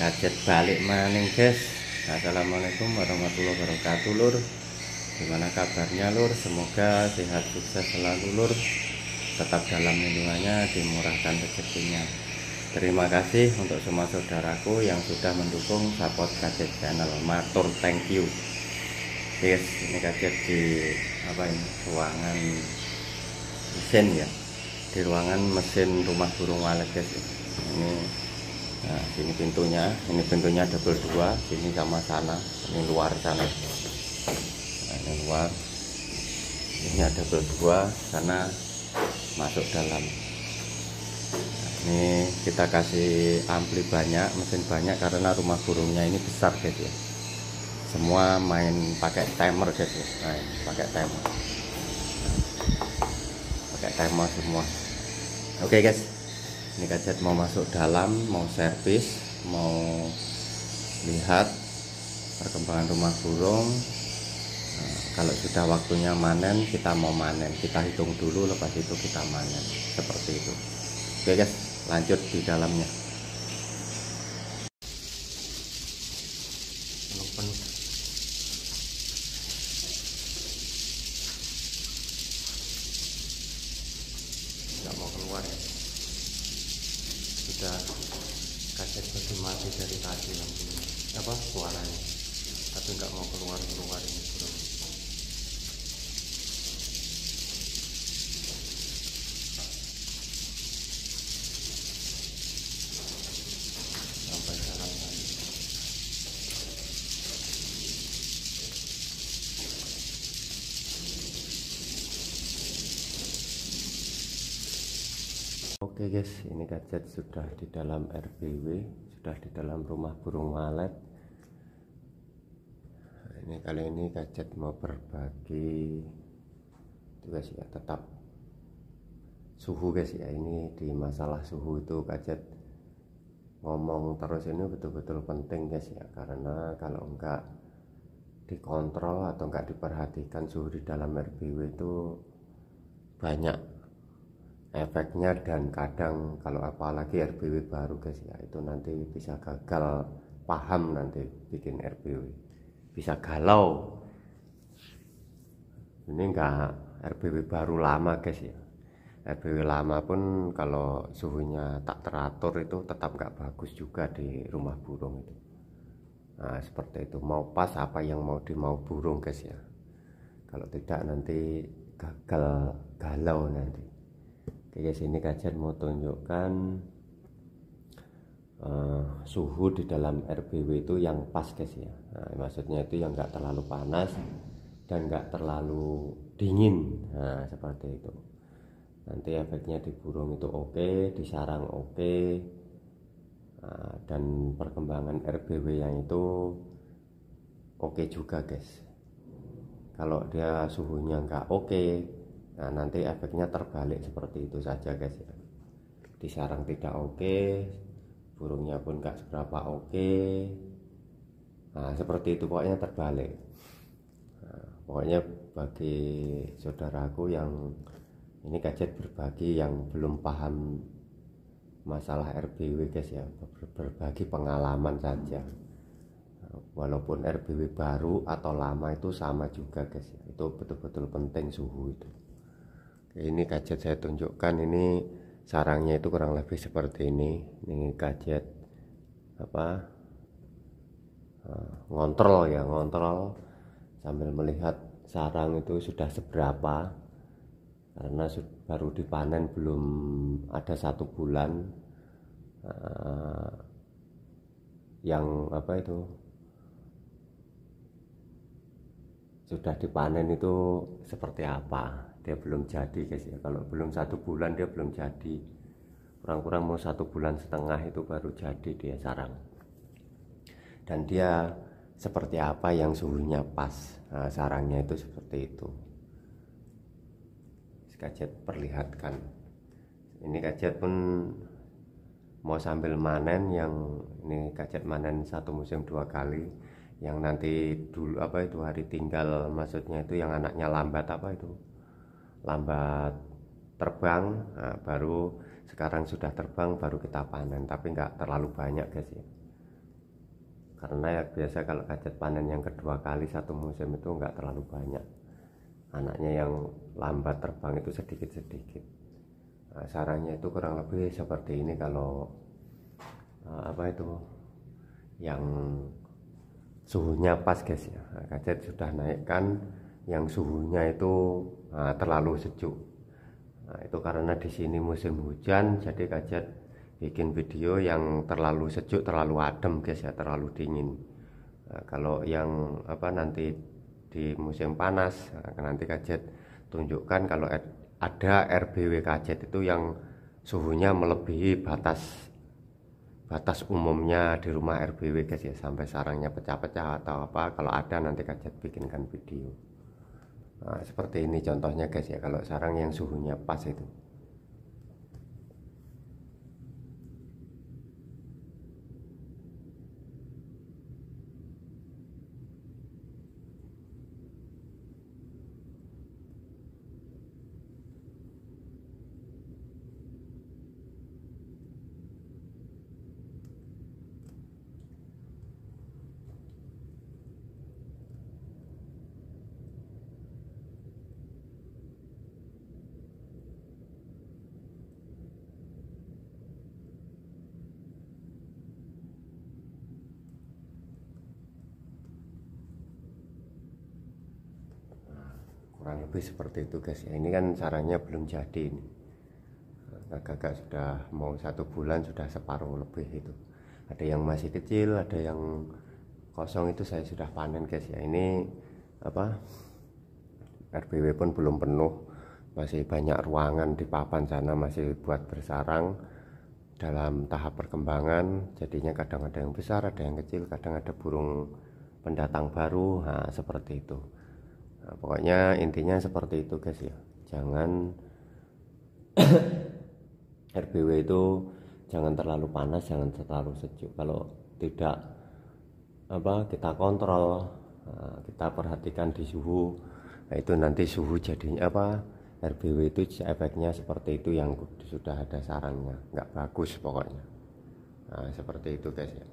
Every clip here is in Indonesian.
kaget balik maning guys Assalamualaikum warahmatullahi wabarakatuh lur gimana kabarnya lur semoga sehat sukses selalu lur tetap dalam lindungannya dimurahkan rezekinya terima kasih untuk semua saudaraku yang sudah mendukung support kaget channel matur thank you guys ini kaget di apa ini ruangan mesin ya di ruangan mesin rumah burung walet guys ini nah ini pintunya ini pintunya double dua ini sama sana ini luar sana nah, ini luar ini ada dua sana masuk dalam nah, ini kita kasih ampli banyak mesin banyak karena rumah burungnya ini besar guys ya semua main pakai timer guys ya nah, ini, pakai timer pakai timer semua oke okay, guys ini kacat mau masuk dalam mau servis mau lihat perkembangan rumah burung nah, kalau sudah waktunya manen kita mau manen kita hitung dulu lepas itu kita manen seperti itu oke guys lanjut di dalamnya Oke okay guys, ini gadget sudah di dalam RBW, sudah di dalam rumah burung walet. Nah, Ini kali ini gadget mau berbagi tugas ya tetap suhu guys ya ini di masalah suhu itu gadget ngomong terus ini betul-betul penting guys ya karena kalau enggak dikontrol atau enggak diperhatikan suhu di dalam RBW itu banyak efeknya dan kadang kalau apalagi RBW baru guys ya itu nanti bisa gagal paham nanti bikin RBW bisa galau ini enggak RBW baru lama guys ya RBW lama pun kalau suhunya tak teratur itu tetap enggak bagus juga di rumah burung itu nah seperti itu mau pas apa yang mau di mau burung guys ya kalau tidak nanti gagal galau nanti Oke guys ini kajian mau tunjukkan uh, suhu di dalam RBW itu yang pas guys ya nah, maksudnya itu yang enggak terlalu panas dan enggak terlalu dingin nah seperti itu nanti efeknya di burung itu oke okay, di sarang oke okay, nah, dan perkembangan RBW yang itu oke juga guys kalau dia suhunya nggak oke nah nanti efeknya terbalik seperti itu saja guys ya di sarang tidak oke burungnya pun gak seberapa oke nah seperti itu pokoknya terbalik nah, pokoknya bagi saudaraku yang ini gadget berbagi yang belum paham masalah RBW guys ya berbagi pengalaman saja walaupun RBW baru atau lama itu sama juga guys ya itu betul-betul penting suhu itu ini kajet saya tunjukkan ini sarangnya itu kurang lebih seperti ini ini kajet apa eh, ngontrol ya ngontrol sambil melihat sarang itu sudah seberapa karena baru dipanen belum ada satu bulan eh, yang apa itu sudah dipanen itu seperti apa dia belum jadi guys ya kalau belum satu bulan dia belum jadi kurang-kurang mau satu bulan setengah itu baru jadi dia sarang dan dia seperti apa yang suhunya pas nah, sarangnya itu seperti itu kajet perlihatkan ini kajet pun mau sambil manen yang ini kajet manen satu musim dua kali yang nanti dulu apa itu hari tinggal maksudnya itu yang anaknya lambat apa itu lambat terbang nah, baru sekarang sudah terbang baru kita panen tapi nggak terlalu banyak guys ya karena ya biasa kalau kacet panen yang kedua kali satu musim itu nggak terlalu banyak anaknya yang lambat terbang itu sedikit-sedikit nah, sarangnya itu kurang lebih seperti ini kalau eh, apa itu yang suhunya pas guys ya nah, gadget sudah naikkan yang suhunya itu nah, terlalu sejuk nah, itu karena di sini musim hujan jadi gadget bikin video yang terlalu sejuk terlalu adem guys ya terlalu dingin nah, kalau yang apa nanti di musim panas nah, nanti gadget tunjukkan kalau ada RBW gadget itu yang suhunya melebihi batas batas umumnya di rumah RBW guys ya sampai sarangnya pecah-pecah atau apa kalau ada nanti kajat bikinkan video nah, seperti ini contohnya guys ya kalau sarang yang suhunya pas itu kurang lebih seperti itu guys ya ini kan sarangnya belum jadi ini agak-agak sudah mau satu bulan sudah separuh lebih itu ada yang masih kecil ada yang kosong itu saya sudah panen guys ya ini apa RBW pun belum penuh masih banyak ruangan di papan sana masih buat bersarang dalam tahap perkembangan jadinya kadang ada yang besar ada yang kecil kadang ada burung pendatang baru nah, seperti itu nah, pokoknya intinya seperti itu guys ya jangan RBW itu jangan terlalu panas jangan terlalu sejuk kalau tidak apa kita kontrol nah, kita perhatikan di suhu nah, itu nanti suhu jadinya apa RBW itu efeknya seperti itu yang sudah ada sarannya nggak bagus pokoknya nah, seperti itu guys ya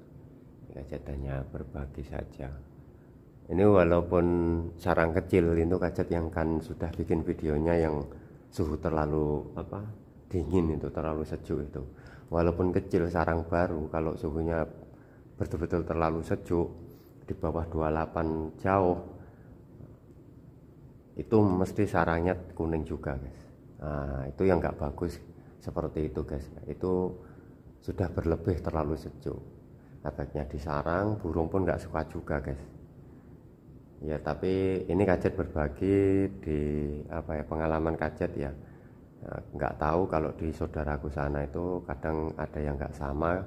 kita jadinya berbagi saja ini walaupun sarang kecil itu kacat yang kan sudah bikin videonya yang suhu terlalu apa dingin itu terlalu sejuk itu walaupun kecil sarang baru kalau suhunya betul-betul terlalu sejuk di bawah 28 jauh itu mesti sarangnya kuning juga guys nah, itu yang nggak bagus seperti itu guys itu sudah berlebih terlalu sejuk efeknya di sarang burung pun nggak suka juga guys Ya, tapi ini kajet berbagi di apa ya pengalaman kajet ya. ya. Nggak tahu kalau di saudaraku sana itu kadang ada yang nggak sama,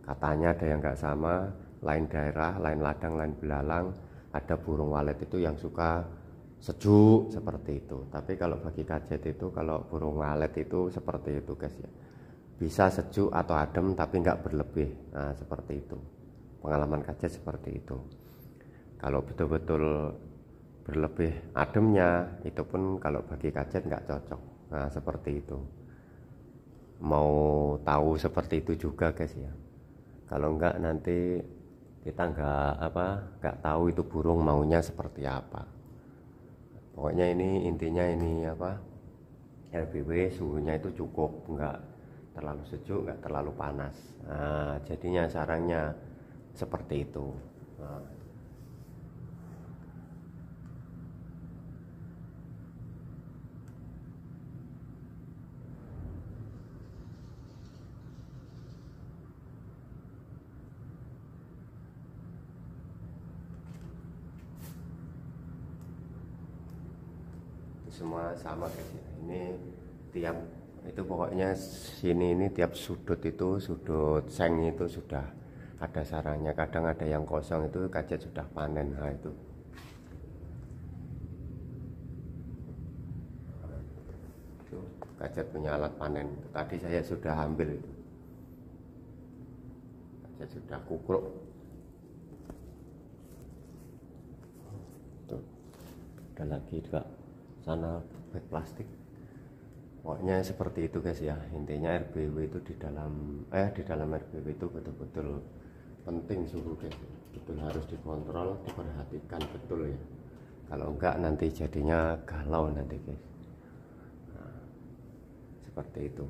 katanya ada yang nggak sama, lain daerah, lain ladang, lain belalang. Ada burung walet itu yang suka sejuk seperti itu. Tapi kalau bagi kajet itu kalau burung walet itu seperti itu guys ya. Bisa sejuk atau adem tapi nggak berlebih. Nah, seperti itu. Pengalaman kajet seperti itu kalau betul-betul berlebih ademnya itu pun kalau bagi kajet nggak cocok nah seperti itu mau tahu seperti itu juga guys ya kalau nggak nanti kita nggak apa nggak tahu itu burung maunya seperti apa pokoknya ini intinya ini apa LBW suhunya itu cukup nggak terlalu sejuk nggak terlalu panas nah, jadinya sarangnya seperti itu nah, semua sama guys ya. ini tiap itu pokoknya sini ini tiap sudut itu sudut seng itu sudah ada sarangnya kadang ada yang kosong itu kajet sudah panen nah itu itu kajet punya alat panen tadi saya sudah ambil itu kajet sudah kukruk ada lagi juga sana bag plastik pokoknya seperti itu guys ya intinya RBW itu di dalam eh di dalam RBW itu betul-betul penting suhu guys betul harus dikontrol diperhatikan betul ya kalau enggak nanti jadinya galau nanti guys nah, seperti itu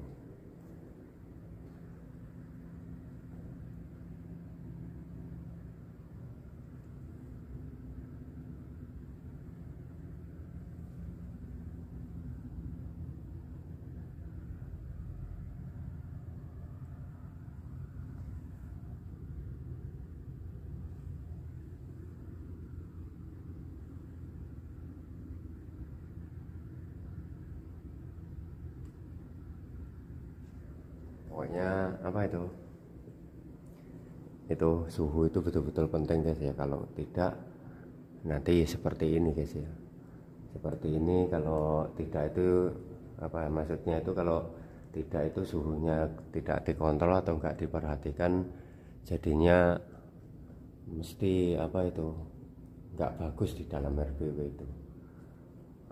pokoknya apa itu itu suhu itu betul-betul penting guys ya kalau tidak nanti seperti ini guys ya seperti ini kalau tidak itu apa maksudnya itu kalau tidak itu suhunya tidak dikontrol atau enggak diperhatikan jadinya mesti apa itu enggak bagus di dalam RBW itu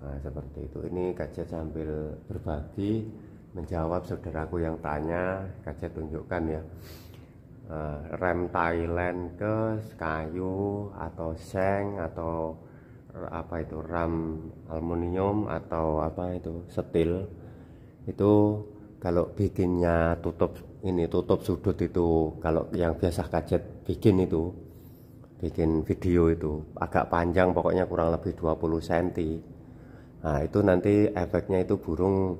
nah, seperti itu ini kaca sambil berbagi menjawab saudaraku yang tanya KC tunjukkan ya eh, rem Thailand ke kayu atau seng atau apa itu ram aluminium atau apa itu setil itu kalau bikinnya tutup ini tutup sudut itu kalau yang biasa kajet bikin itu bikin video itu agak panjang pokoknya kurang lebih 20 cm nah itu nanti efeknya itu burung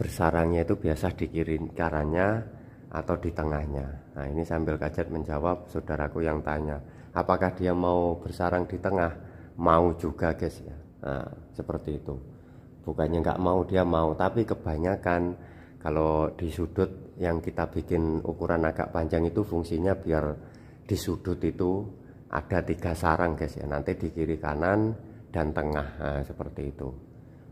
bersarangnya itu biasa di kiri karannya atau di tengahnya. Nah, ini sambil kajet menjawab saudaraku yang tanya, apakah dia mau bersarang di tengah? Mau juga, guys ya. Nah, seperti itu. Bukannya nggak mau dia mau, tapi kebanyakan kalau di sudut yang kita bikin ukuran agak panjang itu fungsinya biar di sudut itu ada tiga sarang, guys ya. Nanti di kiri kanan dan tengah nah, seperti itu.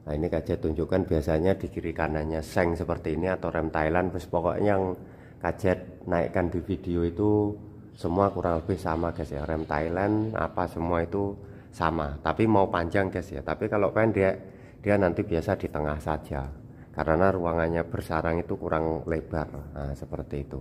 Nah ini kaca tunjukkan biasanya di kiri kanannya seng seperti ini atau rem Thailand terus pokoknya yang kaca naikkan di video itu semua kurang lebih sama guys ya rem Thailand apa semua itu sama tapi mau panjang guys ya tapi kalau pendek dia nanti biasa di tengah saja karena ruangannya bersarang itu kurang lebar nah, seperti itu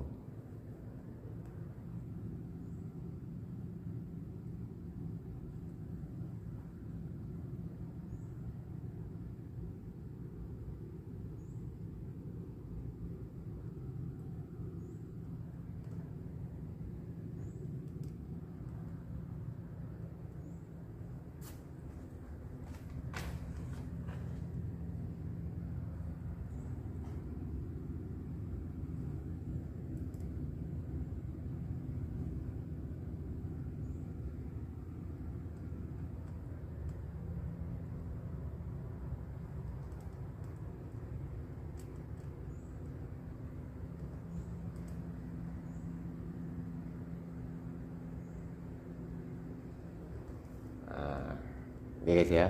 oke guys ya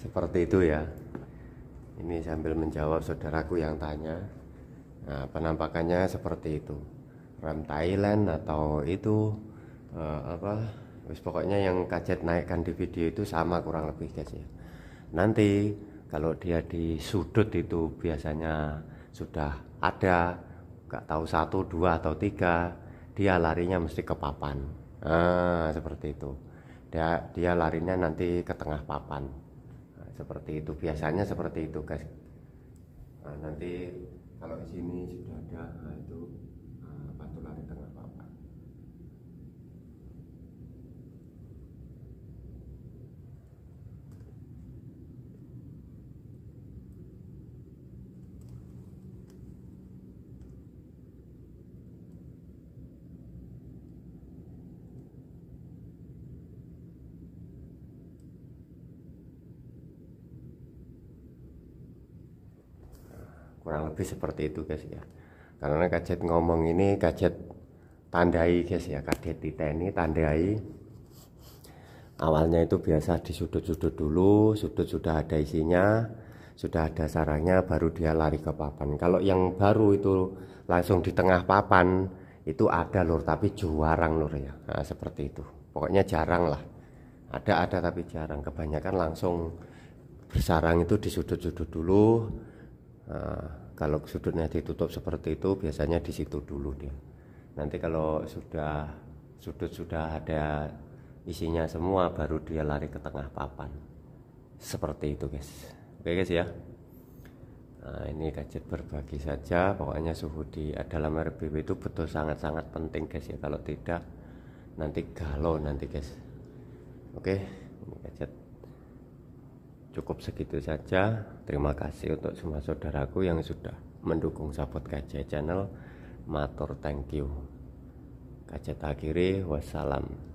seperti itu ya ini sambil menjawab saudaraku yang tanya nah penampakannya seperti itu Ram Thailand atau itu uh, apa Terus pokoknya yang kajet naikkan di video itu sama kurang lebih guys ya nanti kalau dia di sudut itu biasanya sudah ada nggak tahu satu dua atau tiga dia larinya mesti ke papan ah seperti itu dia dia larinya nanti ke tengah papan nah, seperti itu biasanya seperti itu guys nah, nanti kalau di sini sudah ada nah itu kurang lebih seperti itu guys ya karena kajet ngomong ini kajet tandai guys ya kajet titeni tandai awalnya itu biasa di sudut-sudut dulu sudut sudah ada isinya sudah ada sarangnya baru dia lari ke papan kalau yang baru itu langsung di tengah papan itu ada lur tapi juarang lur ya nah, seperti itu pokoknya jarang lah ada ada tapi jarang kebanyakan langsung bersarang itu di sudut-sudut dulu Eh, kalau sudutnya ditutup seperti itu biasanya di situ dulu dia nanti kalau sudah sudut sudah ada isinya semua baru dia lari ke tengah papan seperti itu guys oke guys ya Nah, ini gadget berbagi saja. Pokoknya suhu di eh, dalam RBB itu betul sangat-sangat penting guys ya. Kalau tidak nanti galau nanti guys. Oke, ini gadget cukup segitu saja terima kasih untuk semua saudaraku yang sudah mendukung support KJ channel matur thank you gajah akhiri wassalam